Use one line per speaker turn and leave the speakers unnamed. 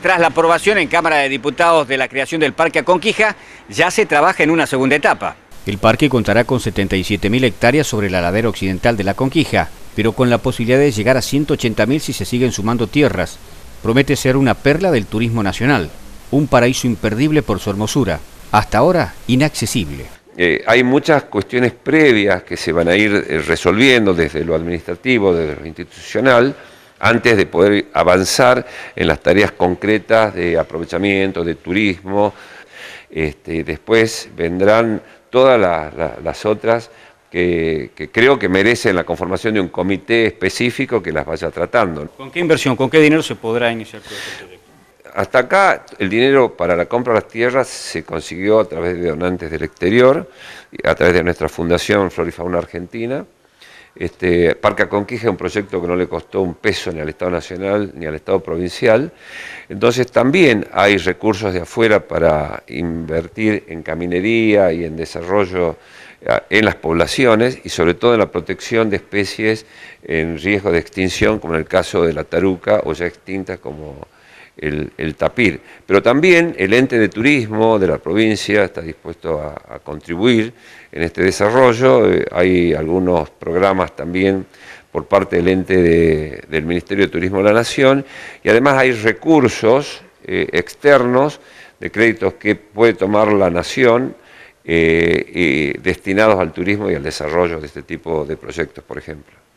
Tras la aprobación en Cámara de Diputados de la creación del Parque Aconquija, ya se trabaja en una segunda etapa. El parque contará con 77.000 hectáreas sobre la ladera occidental de la Conquija, pero con la posibilidad de llegar a 180.000 si se siguen sumando tierras. Promete ser una perla del turismo nacional, un paraíso imperdible por su hermosura, hasta ahora inaccesible.
Eh, hay muchas cuestiones previas que se van a ir eh, resolviendo desde lo administrativo, desde lo institucional, antes de poder avanzar en las tareas concretas de aprovechamiento, de turismo. Este, después vendrán todas las otras que, que, creo que merecen la conformación de un comité específico que las vaya tratando.
¿Con qué inversión, con qué dinero se podrá iniciar todo este proyecto?
Hasta acá el dinero para la compra de las tierras se consiguió a través de donantes del exterior, a través de nuestra fundación Florifauna Argentina. Este, Parque Conquija es un proyecto que no le costó un peso ni al Estado Nacional ni al Estado Provincial. Entonces también hay recursos de afuera para invertir en caminería y en desarrollo eh, en las poblaciones y sobre todo en la protección de especies en riesgo de extinción, como en el caso de la taruca o ya extintas como el, tapir. Pero también el ente de turismo de la provincia está dispuesto a, contribuir en este desarrollo. Eh, hay algunos programas también por parte del ente del Ministerio de Turismo de la Nación y además hay recursos eh, externos de créditos que puede tomar la Nación eh, destinados al turismo y al desarrollo de este tipo de proyectos, por ejemplo.